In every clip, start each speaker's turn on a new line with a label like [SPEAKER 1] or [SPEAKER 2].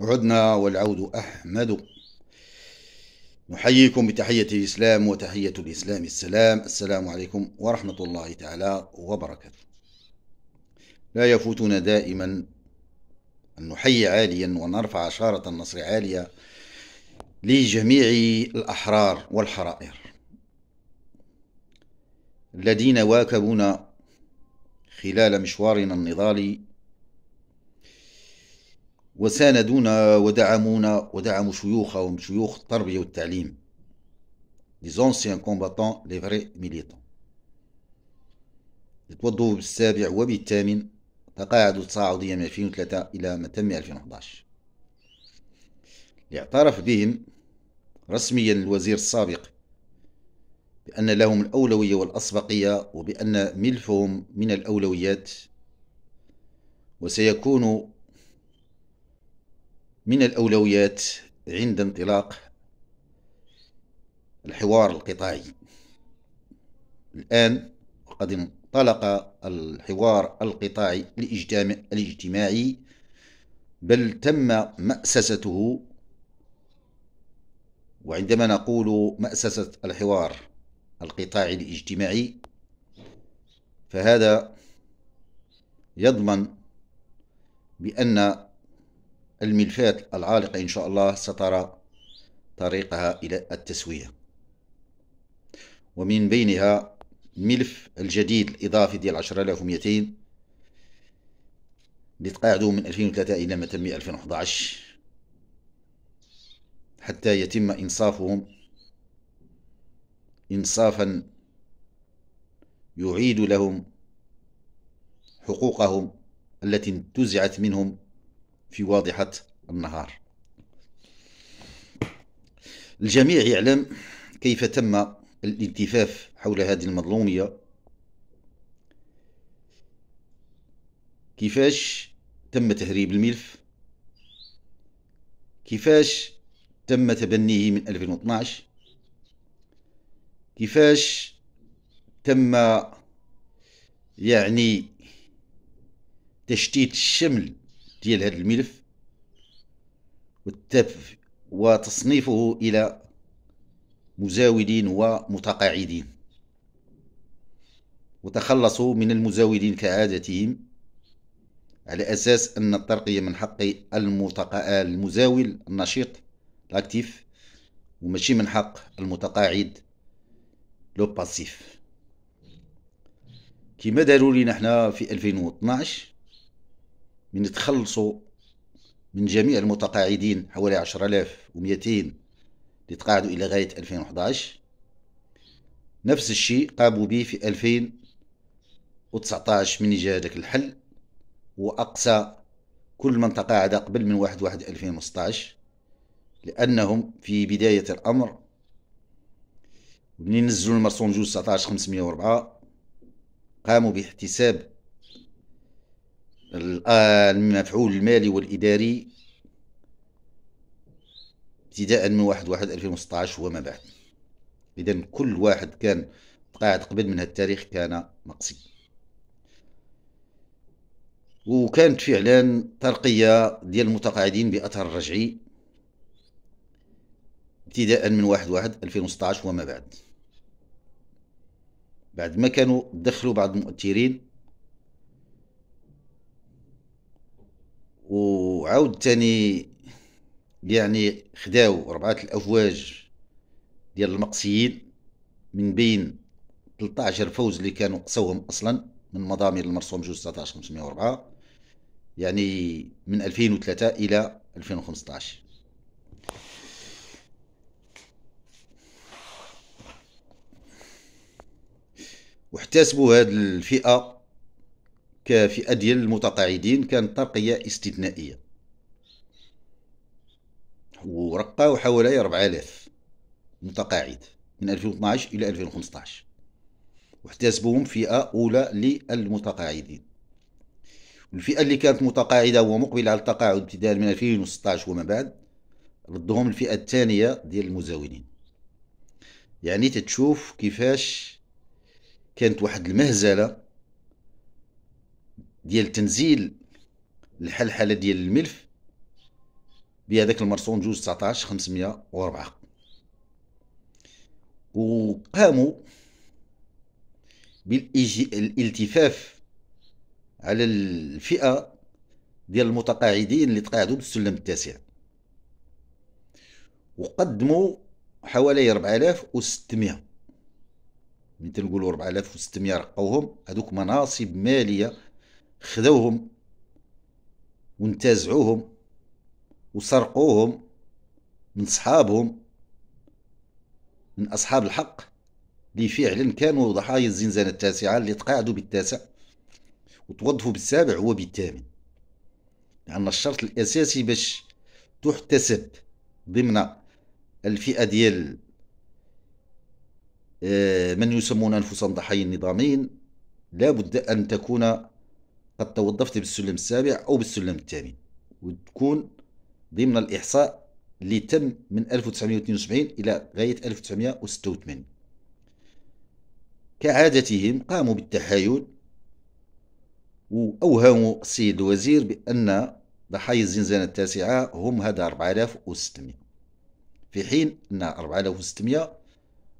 [SPEAKER 1] وعدنا والعود أحمد نحييكم بتحية الإسلام وتحية الإسلام السلام السلام عليكم ورحمة الله تعالى وبركاته لا يفوتنا دائما أن نحيي عاليا ونرفع شارة النصر عالية لجميع الأحرار والحرائر الذين واكبونا خلال مشوارنا النضالي وساندونا ودعمونا ودعموا شيوخهم شيوخ التربية والتعليم لي زونسيان كومباتون لي فري ميليتون يتوضوا بالسابع وبالثامن تقاعد التصاعدية من 2003 إلى ما تم 2011 اعترف بهم رسميا الوزير السابق بأن لهم الأولوية والأسبقية وبأن ملفهم من الأولويات وسيكون من الأولويات عند انطلاق الحوار القطاعي الآن قد انطلق الحوار القطاعي الاجتماعي بل تم مأسسته وعندما نقول مأسسة الحوار القطاعي الاجتماعي فهذا يضمن بأن الملفات العالقة إن شاء الله سترى طريقها إلى التسوية ومن بينها ملف الجديد الإضافي ديال 10200 اللي تقاعدوا من 2003 إلى ما تنمي 2011 حتى يتم إنصافهم إنصافا يعيد لهم حقوقهم التي انتزعت منهم في واضحة النهار الجميع يعلم كيف تم الالتفاف حول هذه المظلومية كيفاش تم تهريب الملف كيفاش تم تبنيه من 2012 كيفاش تم يعني تشتيت الشمل ديال هذا الملف وتصنيفه إلى مزاولين ومتقاعدين وتخلصوا من المزاولين كعادتهم على أساس أن الترقية من حق المزاول النشيط الأكتيف وماشي من حق المتقاعد لو باسيف كيما داروا لينا حنا في 2012 من تخلصوا من جميع المتقاعدين حوالي 10200 اللي تقاعدوا إلى غاية 2011 نفس الشيء قاموا به في 2019 من جاء هذاك الحل وأقصى كل من تقاعد قبل من 1 1 2016 لأنهم في بداية الأمر منين نزلوا المرسوم جوج 19 504 قاموا باحتساب المفعول المالي والإداري ابتداء من واحد واحد 2016 وما بعد إذا كل واحد كان قاعد قبل من التاريخ كان مقصي وكانت فعلا ترقية ديال المتقاعدين بأثر رجعي ابتداء من واحد واحد 2016 وما بعد بعد ما كانوا دخلوا بعض المؤثرين وعاود تاني يعني خداو ربعة الأفواج ديال المقصيين من بين 13 فوز اللي كانوا قصوهم أصلا من مضامير المرسوم جوج خمسميه وربعة يعني من 2003 إلى 2015 واحتسبوا هذه الفئة في ديال المتقاعدين كانت ترقية استثنائية ورقة حوالي 4000 متقاعد من 2012 إلى 2015 واحتسبهم فئة أولى للمتقاعدين الفئة اللي كانت متقاعدة ومقبلة على التقاعد ابتداء من 2016 وما بعد ردهم الفئة الثانية ديال المزاولين يعني تتشوف كيفاش كانت واحد المهزلة ديال تنزيل الحلحله ديال الملف بهذاك المرسوم جوج 19 504 وقاموا بالالتفاف على الفئه ديال المتقاعدين اللي تقاعدوا بالسلم التاسع وقدموا حوالي 4600 مثل نقولوا 4600 رقوهم هذوك مناصب ماليه خذوهم وانتزعوهم وسرقوهم من صحابهم من أصحاب الحق اللي فعلا كانوا ضحايا الزنزانة التاسعة اللي تقاعدوا بالتاسع وتوظفوا بالسابع وبالثامن لأن يعني الشرط الأساسي باش تحتسب ضمن الفئة ديال آه، من يسمون أنفسهم ضحايا النظامين لابد أن تكون قد توظفت بالسلم السابع أو بالسلم الثامن وتكون ضمن الإحصاء اللي تم من 1972 إلى غاية 1986 كعادتهم قاموا بالتحايل وأوهموا السيد الوزير بأن ضحايا الزنزانة التاسعة هم هذا 4600 في حين أن 4600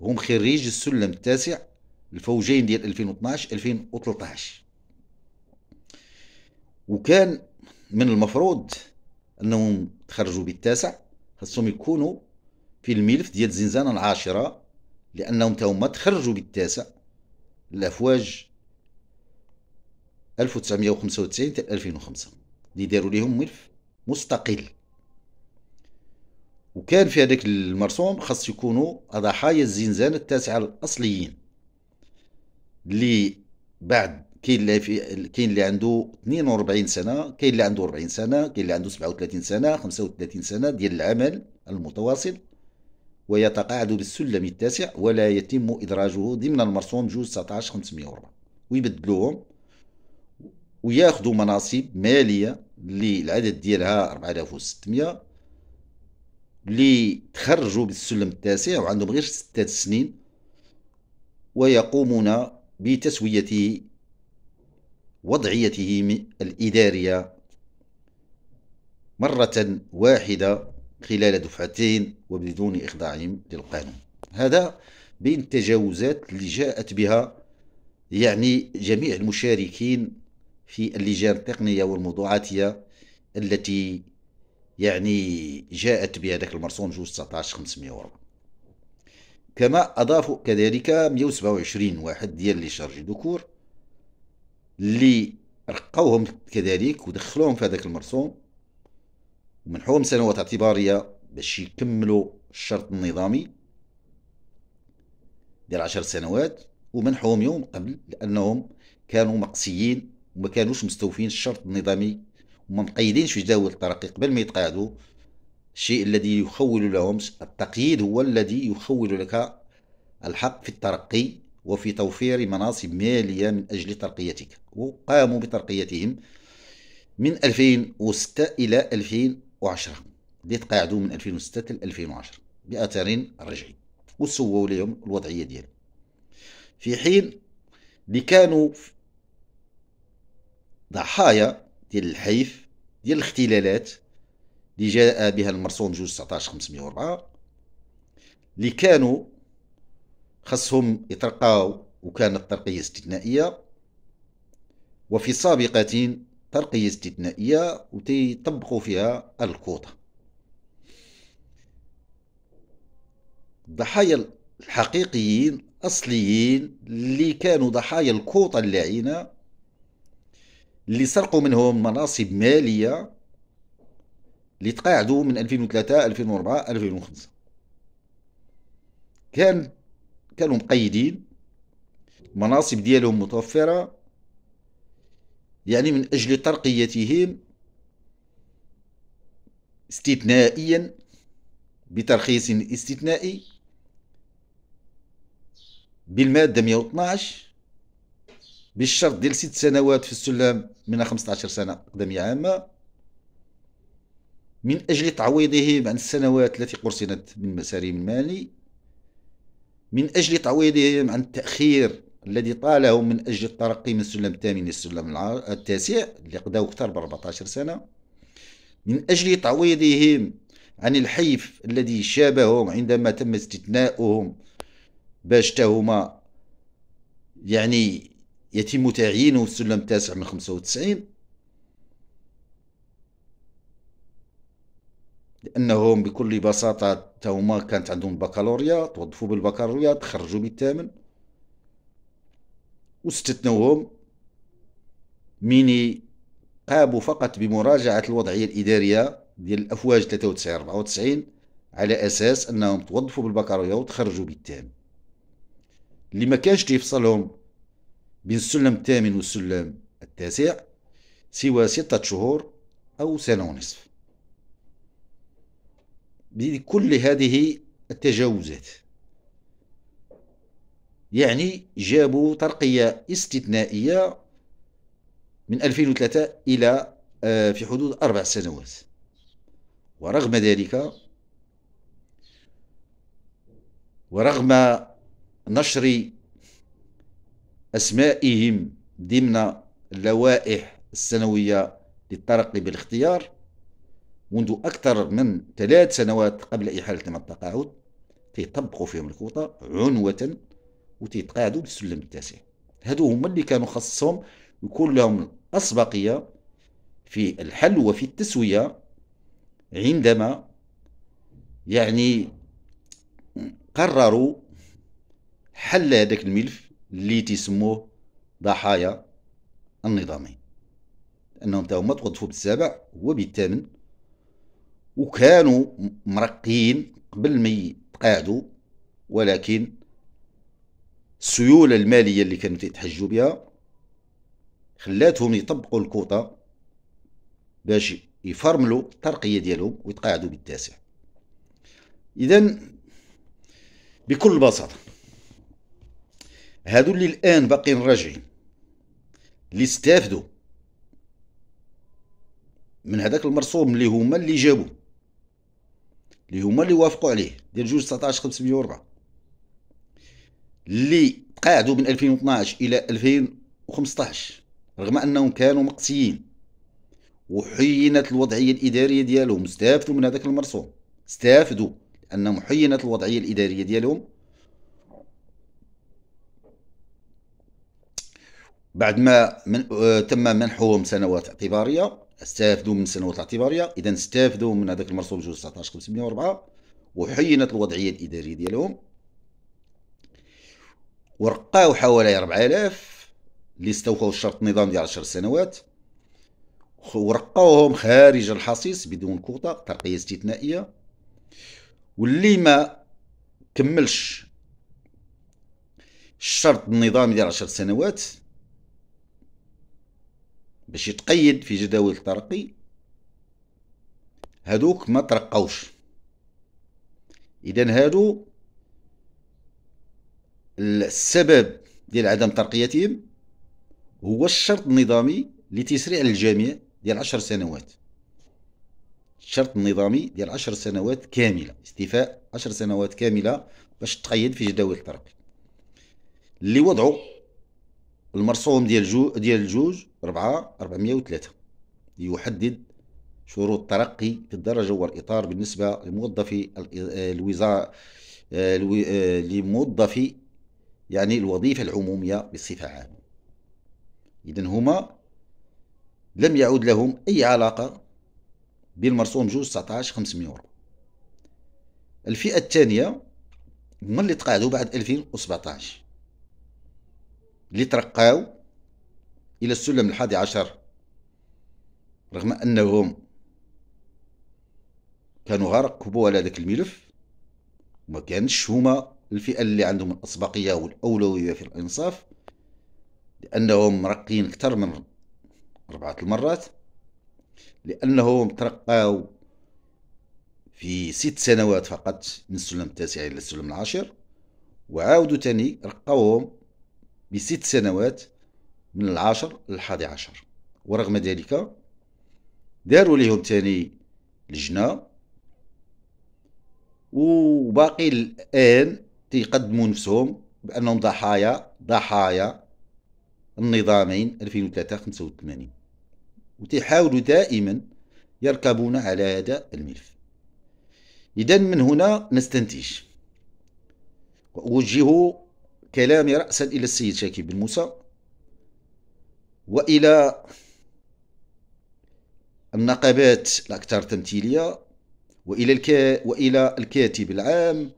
[SPEAKER 1] هم خريج السلم التاسع الفوجين ديال 2012 2013 وكان من المفروض انهم تخرجوا بالتاسع خاصهم يكونوا في الملف ديال الزنزانه العاشره لانهم تاهما تخرجوا بالتاسع الافواج 1995 حتى 2005 اللي داروا ليهم ملف مستقل وكان في هذاك المرسوم خاص يكونوا ضحايا الزنزانه التاسعه الاصليين اللي بعد كاين اللي في كاين اللي عنده 42 سنه كاين اللي عنده 40 سنه كاين اللي عنده 37 سنه 35 سنه ديال العمل المتواصل ويتقاعد بالسلم التاسع ولا يتم ادراجه ضمن المرسوم جوج 19 504 ويبدلوهم وياخذوا مناصب ماليه اللي العدد ديالها 4600 اللي تخرجوا بالسلم التاسع وعندهم غير 6 سنين ويقومون بتسويته وضعيته الإدارية مرة واحدة خلال دفعتين وبدون إخضاعهم للقانون هذا بين التجاوزات اللي جاءت بها يعني جميع المشاركين في اللجان التقنية والموضوعاتية التي يعني جاءت بهذاك المرسوم جوج 19 504 كما أضافوا كذلك 127 واحد ديال لي شارجي دوكور اللي رقوهم كذلك ودخلوهم في هذاك المرسوم ومنحوهم سنوات اعتباريه باش يكملوا الشرط النظامي ديال عشر سنوات ومنحوهم يوم قبل لانهم كانوا مقصيين وما كانوش مستوفين الشرط النظامي وما مقيدينش في جداول الترقي قبل ما يتقاعدوا الشيء الذي يخول لهم التقييد هو الذي يخول لك الحق في الترقي وفي توفير مناصب مالية من أجل ترقيتك وقاموا بترقيتهم من 2006 إلى 2010 اللي تقاعدوا من 2006 إلى 2010 بأثر رجعي وسووا لهم الوضعية ديالهم في حين اللي كانوا ضحايا ديال الحيف ديال الاختلالات اللي جاء بها المرسوم جوج 19 504 اللي كانوا خصهم يترقاو وكانت ترقية استثنائية وفي سابقة ترقية استثنائية وتيطبقوا فيها الكوطة الضحايا الحقيقيين أصليين اللي كانوا ضحايا الكوطة اللعينة اللي سرقوا منهم مناصب مالية اللي تقاعدوا من 2003 2004 2005 كان كانوا مقيدين المناصب ديالهم متوفرة يعني من أجل ترقيتهم استثنائيا بترخيص استثنائي بالمادة 112 بالشرط ديال ست سنوات في السلم من 15 سنة أقدمية عامة من أجل تعويضهم عن السنوات التي قرصنت من مسارهم المالي من أجل تعويضهم عن التأخير الذي طاله من أجل الترقي من السلم الثامن للسلم التاسع اللي قداو أكثر ب 14 سنة من أجل تعويضهم عن الحيف الذي شابهم عندما تم استثناؤهم باش تهما يعني يتم تعيينه السلم التاسع من 95 انهم بكل بساطه حتى هما كانت عندهم البكالوريا توظفوا بالبكالوريا تخرجوا بالثامن واستثنوهم ميني قابوا فقط بمراجعه الوضعيه الاداريه ديال الافواج 93 94 على اساس انهم توظفوا بالبكالوريا وتخرجوا بالثامن اللي ما كانش تيفصلهم بين السلم الثامن والسلم التاسع سوى ستة شهور أو سنة ونصف بكل هذه التجاوزات يعني جابوا ترقية استثنائية من 2003 إلى آه، في حدود أربع سنوات ورغم ذلك ورغم نشر أسمائهم ضمن اللوائح السنوية للترقي بالاختيار منذ أكثر من ثلاث سنوات قبل إحالة من التقاعد تيطبقوا فيهم الكوطة عنوة وتيتقاعدوا بالسلم التاسع هادو هما اللي كانوا خصهم يكون لهم الأسبقية في الحل وفي التسوية عندما يعني قرروا حل هذاك الملف اللي تسموه ضحايا النظامين أنهم تاهما توظفوا بالسابع وبالثامن وكانوا مرقين قبل ما يتقاعدوا ولكن السيولة المالية اللي كانوا يتحجوا بها خلاتهم يطبقوا الكوطة باش يفرملوا الترقية ديالهم ويتقاعدوا بالتاسع إذا بكل بساطة هادو اللي الآن باقيين راجعين اللي استافدوا من هذاك المرسوم اللي هما اللي جابوه اللي هما اللي وافقوا عليه ديال جوج 19 504 اللي تقاعدوا من 2012 الى 2015 رغم انهم كانوا مقتيين وحينت الوضعيه الاداريه ديالهم استافدوا من هذاك المرسوم استافدوا لانهم حينت الوضعيه الاداريه ديالهم بعد ما من آه، تم منحهم سنوات اعتباريه استافدوا من السنوات الاعتباريه اذا استافدوا من هذاك المرسوم جوج 19 504 وحينت الوضعيه الاداريه ديالهم ورقاو حوالي 4000 اللي استوفوا الشرط النظام ديال 10 سنوات ورقاوهم خارج الحصيص بدون كوطه ترقيه استثنائيه واللي ما كملش الشرط النظامي ديال 10 سنوات باش يتقيد في جداول الترقي هادوك ما ترقوش اذا هادو السبب ديال عدم ترقيتهم هو الشرط النظامي لتسريع الجامعة ديال عشر سنوات الشرط النظامي ديال عشر سنوات كاملة استيفاء عشر سنوات كاملة باش تقيد في جداول الترقي اللي وضعوا المرسوم ديال جو ديال الجوج ربعمية وثلاثة يحدد شروط الترقي في الدرجة والإطار بالنسبة لموظفي آه، الوزارة آه، آه، لموظفي يعني الوظيفة العمومية بصفة عامة إذا هما لم يعود لهم أي علاقة بالمرسوم جوج خمسمية 504 الفئة الثانية هما اللي تقاعدوا بعد ألفين وسبعتاش اللي ترقاو إلى السلم الحادي عشر رغم أنهم كانوا غرقوا على ذاك الملف وما كانش هما الفئة اللي عندهم الأسبقية والأولوية في الإنصاف لأنهم مرقين أكثر من أربعة المرات لأنهم ترقاو في ست سنوات فقط من السلم التاسع إلى السلم العاشر وعاودوا تاني رقاوهم بست سنوات من العاشر للحادي عشر ورغم ذلك داروا ليهم تاني لجنة وباقي الآن تيقدموا نفسهم بأنهم ضحايا ضحايا النظامين 2003 85 وتحاولوا دائما يركبون على هذا الملف إذا من هنا نستنتج وأوجه كلامي رأسا إلى السيد شاكيب بن موسى وإلى النقابات الأكثر تمثيلية وإلى الك... وإلى الكاتب العام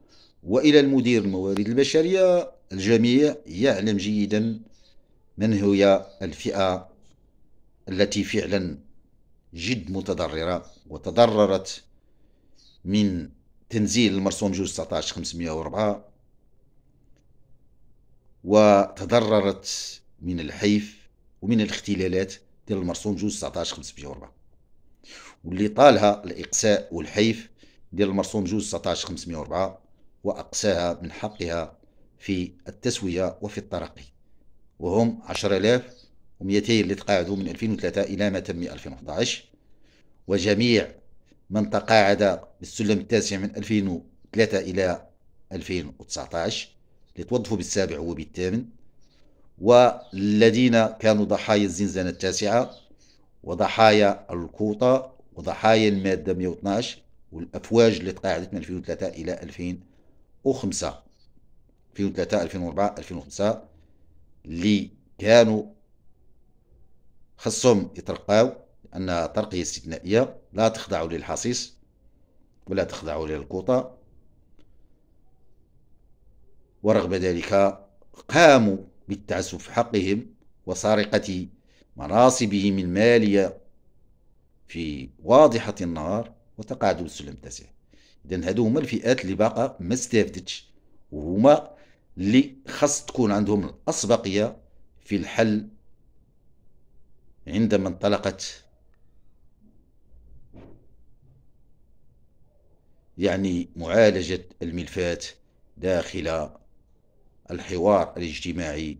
[SPEAKER 1] وإلى المدير الموارد البشرية الجميع يعلم جيدا من هي الفئة التي فعلا جد متضررة وتضررت من تنزيل المرسوم جوج 19504 وتضررت من الحيف ومن الاختلالات ديال المرسوم جوج 19 5 4 واللي طالها الاقساء والحيف ديال المرسوم جوج 19 504 واقساها من حقها في التسويه وفي الترقي وهم 10200 اللي تقاعدوا من 2003 الى ما تم 2011 وجميع من تقاعد بالسلم التاسع من 2003 الى 2019 لتوظفوا بالسابع وبالثامن والذين كانوا ضحايا الزنزانة التاسعة وضحايا الكوطة وضحايا المادة 112 والأفواج اللي تقاعدت من 2003 إلى 2005 2003 2004 2005 اللي كانوا خصهم يترقاو لأنها ترقية استثنائية لا تخضعوا للحصيص ولا تخضعوا للكوطة ورغم ذلك قاموا بالتعسف حقهم وسرقة مناصبهم المالية في واضحة النهار وتقاعدوا السلم التاسع إذا هادو هما الفئات اللي باقا ما استافدتش وهما اللي خاص تكون عندهم الأسبقية في الحل عندما انطلقت يعني معالجة الملفات داخل الحوار الاجتماعي